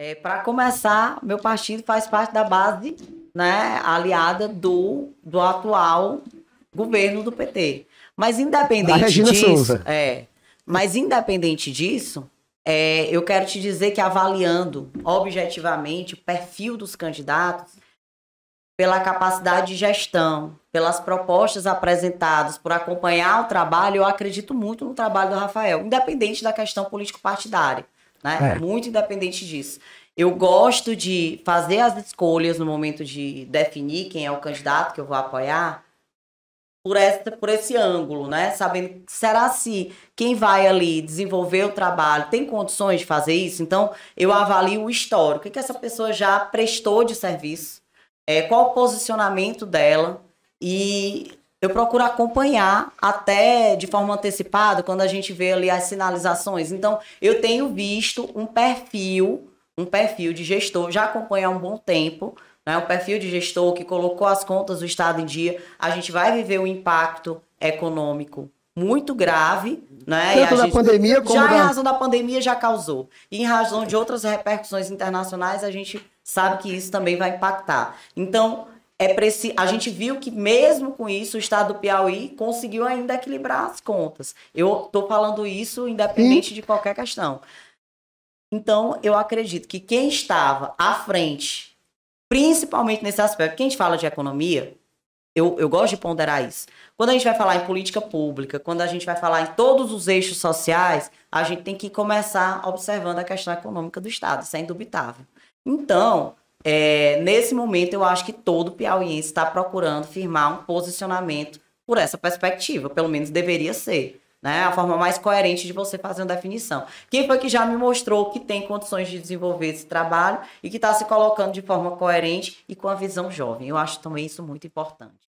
É, Para começar, meu partido faz parte da base né, aliada do, do atual governo do PT. Mas independente disso, Souza. é. Mas independente disso, é, eu quero te dizer que avaliando objetivamente o perfil dos candidatos, pela capacidade de gestão, pelas propostas apresentadas, por acompanhar o trabalho, eu acredito muito no trabalho do Rafael, independente da questão político-partidária né? É. Muito independente disso. Eu gosto de fazer as escolhas no momento de definir quem é o candidato que eu vou apoiar por, essa, por esse ângulo, né? Sabendo, será se quem vai ali desenvolver o trabalho tem condições de fazer isso? Então, eu avalio o histórico. O que, essa pessoa já prestou de serviço? É, qual o posicionamento dela? E eu procuro acompanhar até de forma antecipada, quando a gente vê ali as sinalizações. Então, eu tenho visto um perfil, um perfil de gestor, já acompanho há um bom tempo, né? um perfil de gestor que colocou as contas do Estado em dia. A gente vai viver um impacto econômico muito grave, né? Tanto gente, da pandemia como já em razão da pandemia já causou e em razão de outras repercussões internacionais a gente sabe que isso também vai impactar. Então é preci... a gente viu que mesmo com isso o estado do Piauí conseguiu ainda equilibrar as contas. Eu estou falando isso independente Sim. de qualquer questão. Então, eu acredito que quem estava à frente, principalmente nesse aspecto, quem a gente fala de economia, eu, eu gosto de ponderar isso. Quando a gente vai falar em política pública, quando a gente vai falar em todos os eixos sociais, a gente tem que começar observando a questão econômica do Estado, isso é indubitável. Então, é, nesse momento, eu acho que todo piauiense está procurando firmar um posicionamento por essa perspectiva, pelo menos deveria ser. Né? A forma mais coerente de você fazer uma definição. Quem foi que já me mostrou que tem condições de desenvolver esse trabalho e que está se colocando de forma coerente e com a visão jovem? Eu acho também isso muito importante.